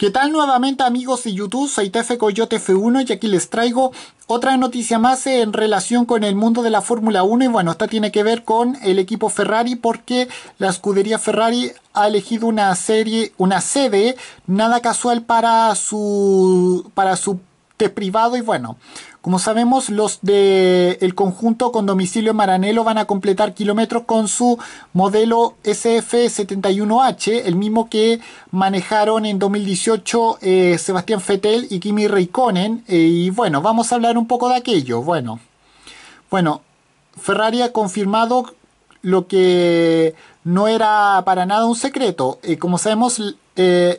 ¿Qué tal nuevamente amigos de YouTube? Soy TF Coyote F1 y aquí les traigo otra noticia más en relación con el mundo de la Fórmula 1 y bueno, esta tiene que ver con el equipo Ferrari porque la escudería Ferrari ha elegido una serie, una sede nada casual para su para su privado y bueno, como sabemos los del conjunto con domicilio Maranelo van a completar kilómetros con su modelo SF71H, el mismo que manejaron en 2018 eh, Sebastián Fettel y Kimi Raikkonen eh, y bueno, vamos a hablar un poco de aquello, bueno, bueno, Ferrari ha confirmado lo que no era para nada un secreto, eh, como sabemos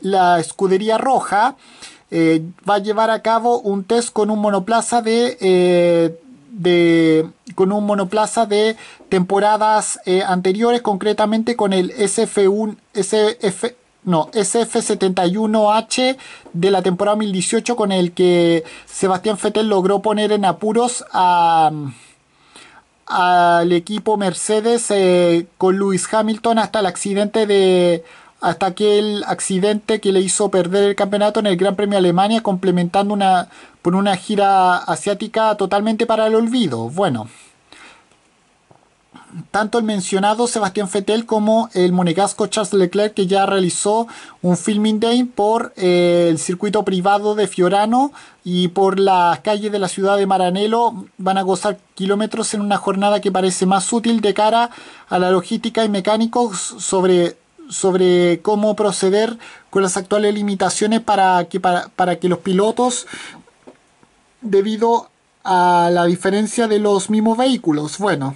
la escudería roja eh, va a llevar a cabo un test con un monoplaza de, eh, con un monoplaza de temporadas eh, anteriores, concretamente con el SF1 SF no, SF71H de la temporada 2018 con el que Sebastián Fettel logró poner en apuros mm, al equipo Mercedes con Lewis Hamilton hasta el accidente de hasta aquel accidente que le hizo perder el campeonato en el Gran Premio Alemania, complementando una, por una gira asiática totalmente para el olvido. Bueno, tanto el mencionado Sebastián Fettel como el monegasco Charles Leclerc, que ya realizó un filming day por eh, el circuito privado de Fiorano y por las calles de la ciudad de Maranelo van a gozar kilómetros en una jornada que parece más útil de cara a la logística y mecánicos sobre sobre cómo proceder con las actuales limitaciones para que, para, que los pilotos, debido a la diferencia de los mismos vehículos, bueno,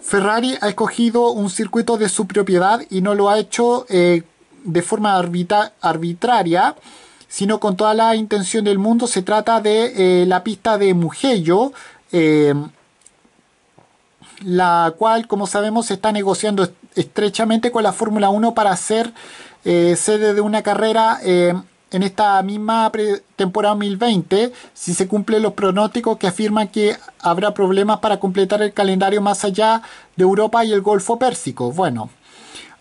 Ferrari ha escogido un circuito de su propiedad y no lo ha hecho eh, de forma arbitraria, sino con toda la intención del mundo. Se trata de eh, la pista de Mugello. Eh, la cual, como sabemos, se está negociando estrechamente con la Fórmula 1 para ser eh, sede de una carrera eh, en esta misma temporada 2020, si se cumplen los pronósticos que afirman que habrá problemas para completar el calendario más allá de Europa y el Golfo Pérsico. Bueno,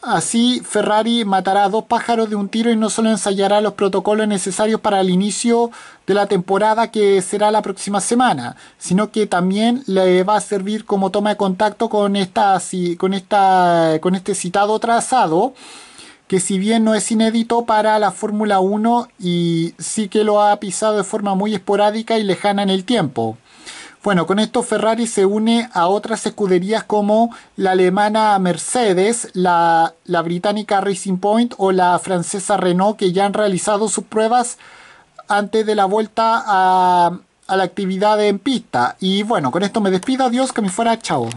Así, Ferrari matará a dos pájaros de un tiro y no solo ensayará los protocolos necesarios para el inicio de la temporada que será la próxima semana, sino que también le va a servir como toma de contacto con, esta, con, con este citado trazado, que si bien no es inédito para la Fórmula 1 y sí que lo ha pisado de forma muy esporádica y lejana en el tiempo. Bueno, con esto Ferrari se une a otras escuderías como la alemana Mercedes, la, británica Racing Point o la francesa Renault que ya han realizado sus pruebas antes de la vuelta a, a la actividad en pista. Y bueno, con esto me despido. Adiós, que me fuera. Chao.